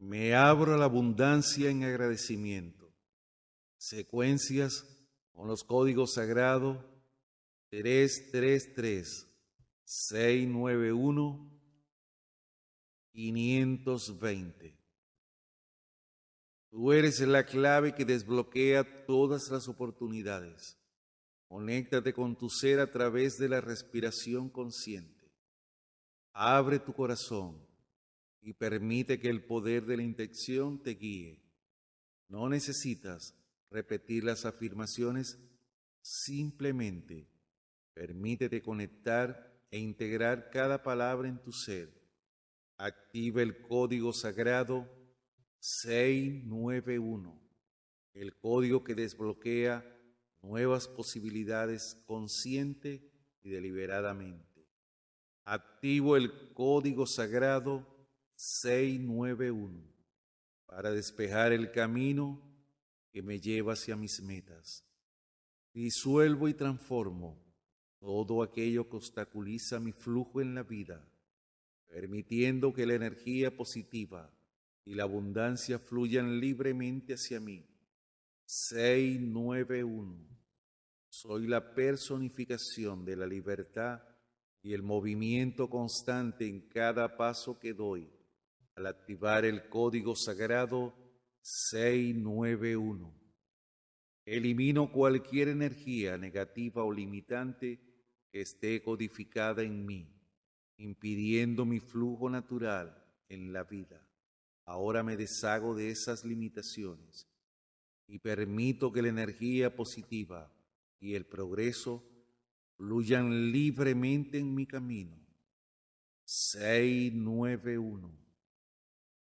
Me abro a la abundancia en agradecimiento. Secuencias con los códigos sagrados 333 691 520. Tú eres la clave que desbloquea todas las oportunidades. Conéctate con tu ser a través de la respiración consciente. Abre tu corazón y permite que el poder de la intención te guíe. No necesitas repetir las afirmaciones, simplemente permítete conectar e integrar cada palabra en tu ser. Activa el código sagrado 691, el código que desbloquea nuevas posibilidades consciente y deliberadamente. Activo el código sagrado 691 para despejar el camino que me lleva hacia mis metas. Disuelvo y transformo todo aquello que obstaculiza mi flujo en la vida, permitiendo que la energía positiva y la abundancia fluyan libremente hacia mí. 691. Soy la personificación de la libertad y el movimiento constante en cada paso que doy al activar el código sagrado 691. Elimino cualquier energía negativa o limitante que esté codificada en mí, impidiendo mi flujo natural en la vida. Ahora me deshago de esas limitaciones y permito que la energía positiva y el progreso fluyan libremente en mi camino. 691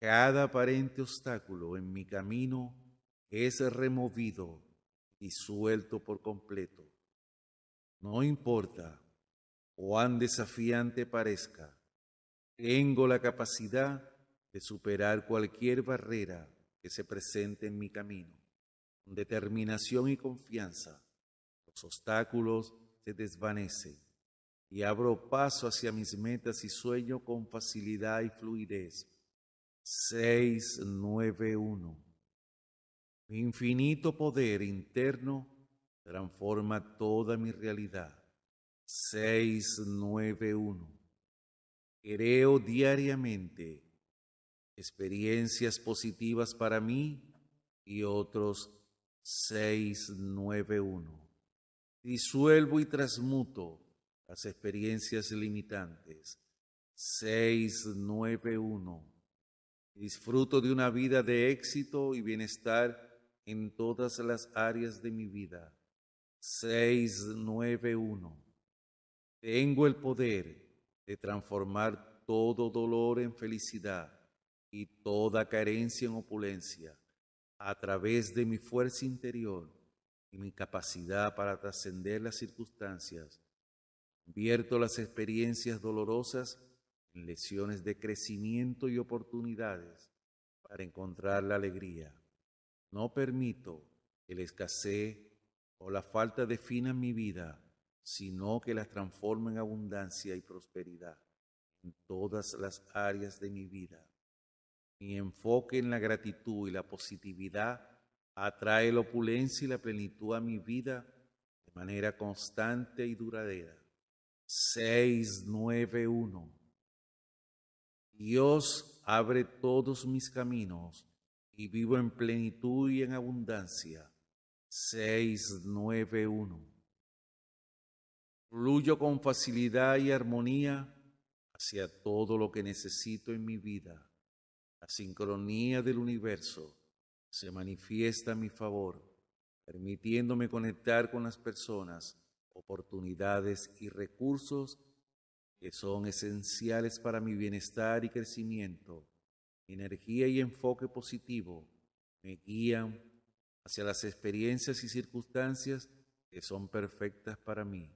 cada aparente obstáculo en mi camino es removido y suelto por completo. No importa cuán desafiante parezca, tengo la capacidad de superar cualquier barrera que se presente en mi camino. Con determinación y confianza, los obstáculos se desvanecen y abro paso hacia mis metas y sueño con facilidad y fluidez 691. Mi infinito poder interno transforma toda mi realidad. 691. Creo diariamente experiencias positivas para mí y otros 691. Disuelvo y transmuto las experiencias limitantes. 691 Disfruto de una vida de éxito y bienestar en todas las áreas de mi vida. 691. Tengo el poder de transformar todo dolor en felicidad y toda carencia en opulencia a través de mi fuerza interior y mi capacidad para trascender las circunstancias. Convierto las experiencias dolorosas en lesiones de crecimiento y oportunidades para encontrar la alegría. No permito que la escasez o la falta definan mi vida, sino que las transformo en abundancia y prosperidad en todas las áreas de mi vida. Mi enfoque en la gratitud y la positividad atrae la opulencia y la plenitud a mi vida de manera constante y duradera. 691 Dios abre todos mis caminos y vivo en plenitud y en abundancia. 691. Fluyo con facilidad y armonía hacia todo lo que necesito en mi vida. La sincronía del universo se manifiesta a mi favor, permitiéndome conectar con las personas, oportunidades y recursos que son esenciales para mi bienestar y crecimiento, energía y enfoque positivo, me guían hacia las experiencias y circunstancias que son perfectas para mí.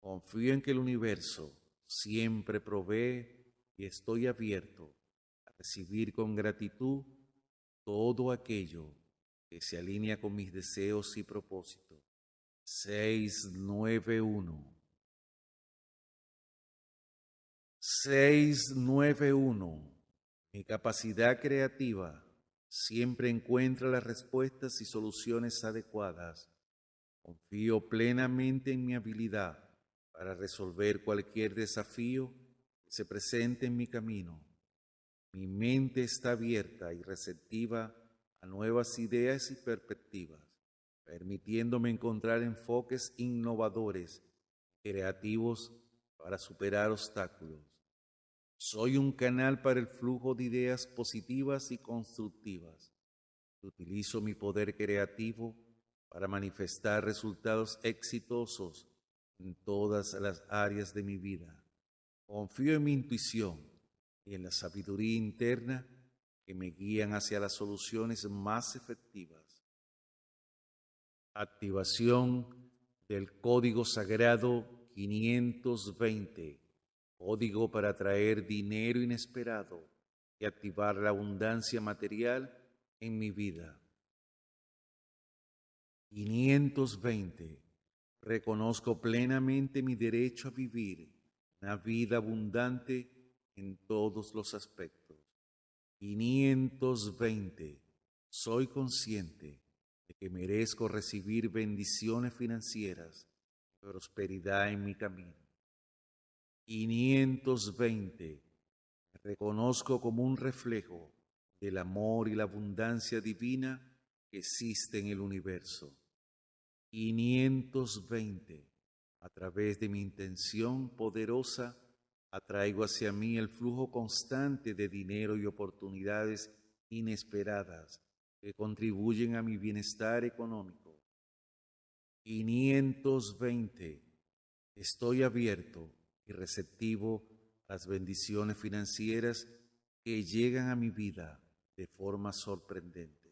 Confío en que el universo siempre provee y estoy abierto a recibir con gratitud todo aquello que se alinea con mis deseos y propósitos. 691 691. Mi capacidad creativa siempre encuentra las respuestas y soluciones adecuadas. Confío plenamente en mi habilidad para resolver cualquier desafío que se presente en mi camino. Mi mente está abierta y receptiva a nuevas ideas y perspectivas, permitiéndome encontrar enfoques innovadores, creativos para superar obstáculos. Soy un canal para el flujo de ideas positivas y constructivas. Utilizo mi poder creativo para manifestar resultados exitosos en todas las áreas de mi vida. Confío en mi intuición y en la sabiduría interna que me guían hacia las soluciones más efectivas. Activación del Código Sagrado 520 código para traer dinero inesperado y activar la abundancia material en mi vida. 520. Reconozco plenamente mi derecho a vivir una vida abundante en todos los aspectos. 520. Soy consciente de que merezco recibir bendiciones financieras y prosperidad en mi camino. 520. Reconozco como un reflejo del amor y la abundancia divina que existe en el universo. 520. A través de mi intención poderosa, atraigo hacia mí el flujo constante de dinero y oportunidades inesperadas que contribuyen a mi bienestar económico. 520. Estoy abierto y receptivo a las bendiciones financieras que llegan a mi vida de formas sorprendentes.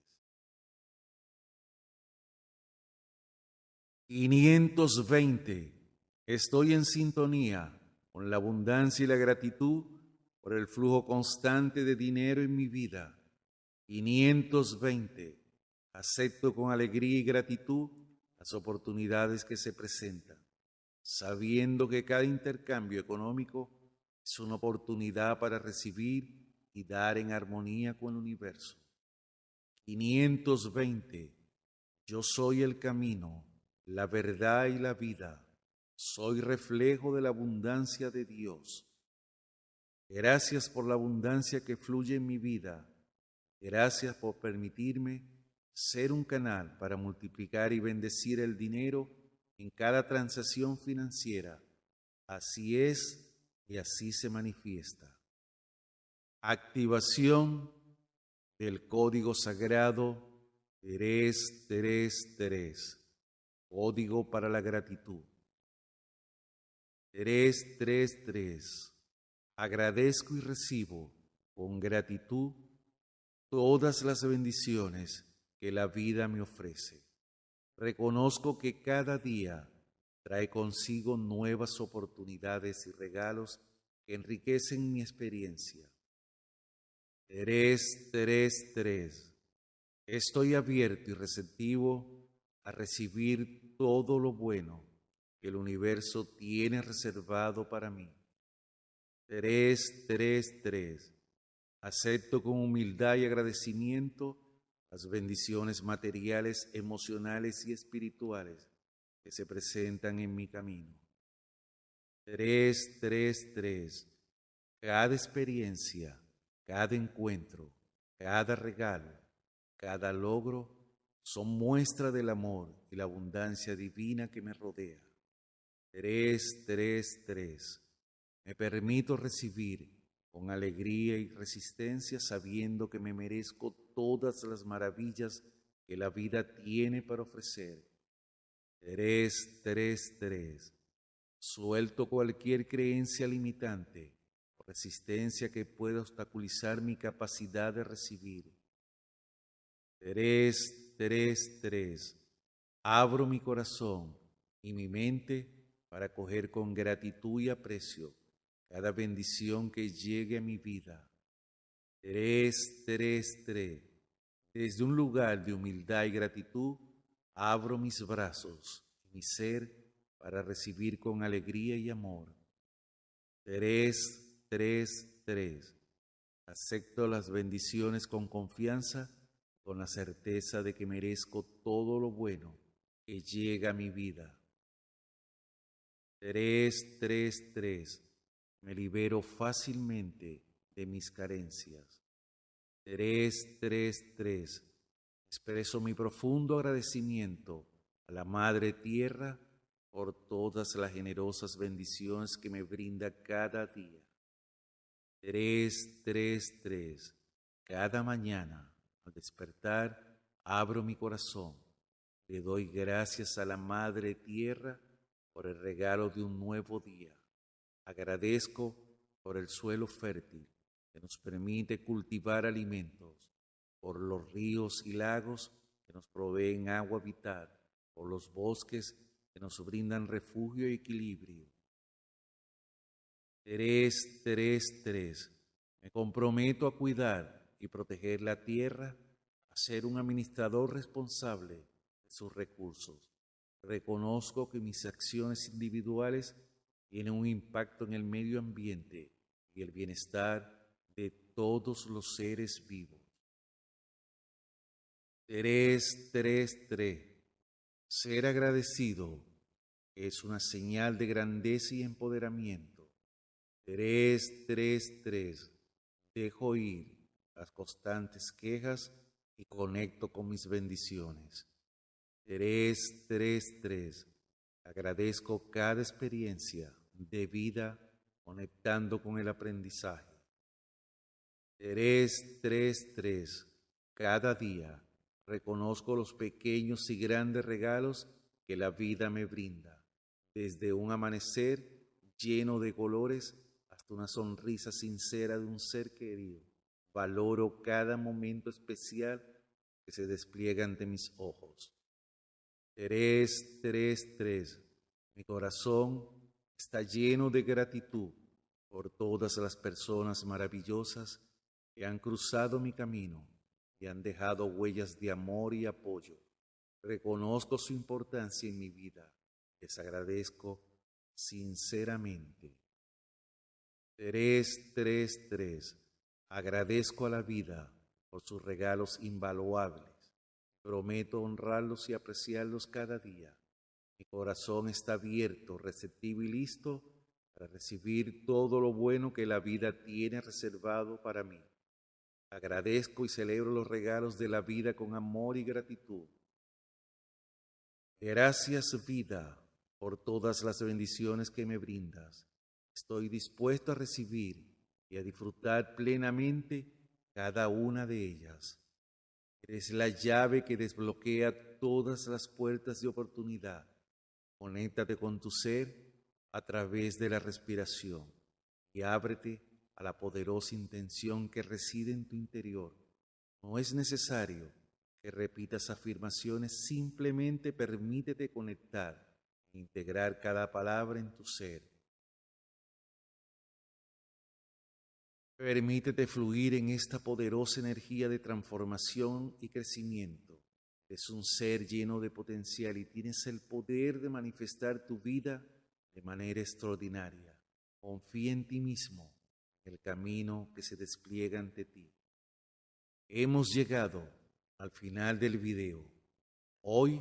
520. Estoy en sintonía con la abundancia y la gratitud por el flujo constante de dinero en mi vida. 520. Acepto con alegría y gratitud las oportunidades que se presentan sabiendo que cada intercambio económico es una oportunidad para recibir y dar en armonía con el universo. 520. Yo soy el camino, la verdad y la vida. Soy reflejo de la abundancia de Dios. Gracias por la abundancia que fluye en mi vida. Gracias por permitirme ser un canal para multiplicar y bendecir el dinero en cada transacción financiera. Así es y así se manifiesta. Activación del código sagrado 333, Código para la gratitud. 333, Agradezco y recibo con gratitud todas las bendiciones que la vida me ofrece. Reconozco que cada día trae consigo nuevas oportunidades y regalos que enriquecen mi experiencia. 333 Estoy abierto y receptivo a recibir todo lo bueno que el universo tiene reservado para mí. Tres, Acepto con humildad y agradecimiento las bendiciones materiales, emocionales y espirituales que se presentan en mi camino. Tres, tres, tres. Cada experiencia, cada encuentro, cada regalo, cada logro son muestra del amor y la abundancia divina que me rodea. Tres, tres, tres. Me permito recibir con alegría y resistencia sabiendo que me merezco todas las maravillas que la vida tiene para ofrecer. Tres, tres, tres. Suelto cualquier creencia limitante o resistencia que pueda obstaculizar mi capacidad de recibir. Tres, tres, tres. Abro mi corazón y mi mente para coger con gratitud y aprecio cada bendición que llegue a mi vida. 333. Desde un lugar de humildad y gratitud, abro mis brazos y mi ser para recibir con alegría y amor. 333. Acepto las bendiciones con confianza, con la certeza de que merezco todo lo bueno que llega a mi vida. 3, tres, Me libero fácilmente de mis carencias. 333. Expreso mi profundo agradecimiento a la Madre Tierra por todas las generosas bendiciones que me brinda cada día. 333. Cada mañana, al despertar, abro mi corazón. Le doy gracias a la Madre Tierra por el regalo de un nuevo día. Agradezco por el suelo fértil que nos permite cultivar alimentos, por los ríos y lagos que nos proveen agua vital, por los bosques que nos brindan refugio y equilibrio. Tres, tres, tres. Me comprometo a cuidar y proteger la tierra, a ser un administrador responsable de sus recursos. Reconozco que mis acciones individuales tienen un impacto en el medio ambiente y el bienestar todos los seres vivos. 333 tres tres. Ser agradecido es una señal de grandeza y empoderamiento. Tres tres tres. Dejo ir las constantes quejas y conecto con mis bendiciones. 333 tres tres. Agradezco cada experiencia de vida conectando con el aprendizaje. 3, tres, Cada día reconozco los pequeños y grandes regalos que la vida me brinda, desde un amanecer lleno de colores hasta una sonrisa sincera de un ser querido. Valoro cada momento especial que se despliega ante mis ojos. 3, tres, Mi corazón está lleno de gratitud por todas las personas maravillosas que han cruzado mi camino y han dejado huellas de amor y apoyo. Reconozco su importancia en mi vida. Les agradezco sinceramente. 333. Agradezco a la vida por sus regalos invaluables. Prometo honrarlos y apreciarlos cada día. Mi corazón está abierto, receptivo y listo para recibir todo lo bueno que la vida tiene reservado para mí. Agradezco y celebro los regalos de la vida con amor y gratitud. Gracias vida por todas las bendiciones que me brindas. Estoy dispuesto a recibir y a disfrutar plenamente cada una de ellas. Eres la llave que desbloquea todas las puertas de oportunidad. Conéctate con tu ser a través de la respiración y ábrete a la poderosa intención que reside en tu interior. No es necesario que repitas afirmaciones, simplemente permítete conectar e integrar cada palabra en tu ser. Permítete fluir en esta poderosa energía de transformación y crecimiento. Es un ser lleno de potencial y tienes el poder de manifestar tu vida de manera extraordinaria. Confía en ti mismo el camino que se despliega ante ti. Hemos llegado al final del video. Hoy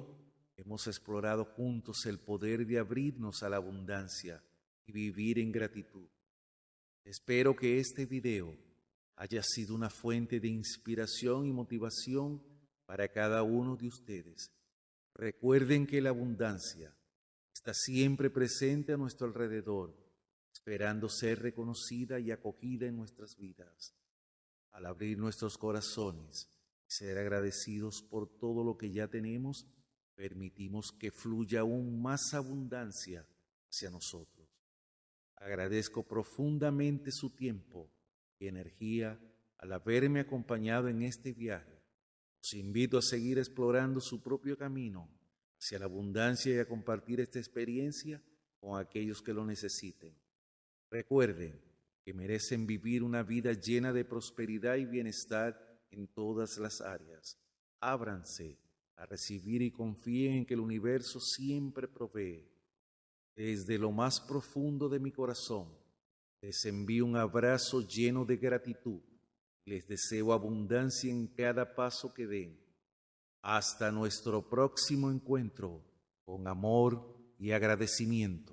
hemos explorado juntos el poder de abrirnos a la abundancia y vivir en gratitud. Espero que este video haya sido una fuente de inspiración y motivación para cada uno de ustedes. Recuerden que la abundancia está siempre presente a nuestro alrededor esperando ser reconocida y acogida en nuestras vidas. Al abrir nuestros corazones y ser agradecidos por todo lo que ya tenemos, permitimos que fluya aún más abundancia hacia nosotros. Agradezco profundamente su tiempo y energía al haberme acompañado en este viaje. Os invito a seguir explorando su propio camino hacia la abundancia y a compartir esta experiencia con aquellos que lo necesiten. Recuerden que merecen vivir una vida llena de prosperidad y bienestar en todas las áreas. Ábranse a recibir y confíen en que el universo siempre provee. Desde lo más profundo de mi corazón, les envío un abrazo lleno de gratitud. Les deseo abundancia en cada paso que den. Hasta nuestro próximo encuentro, con amor y agradecimiento.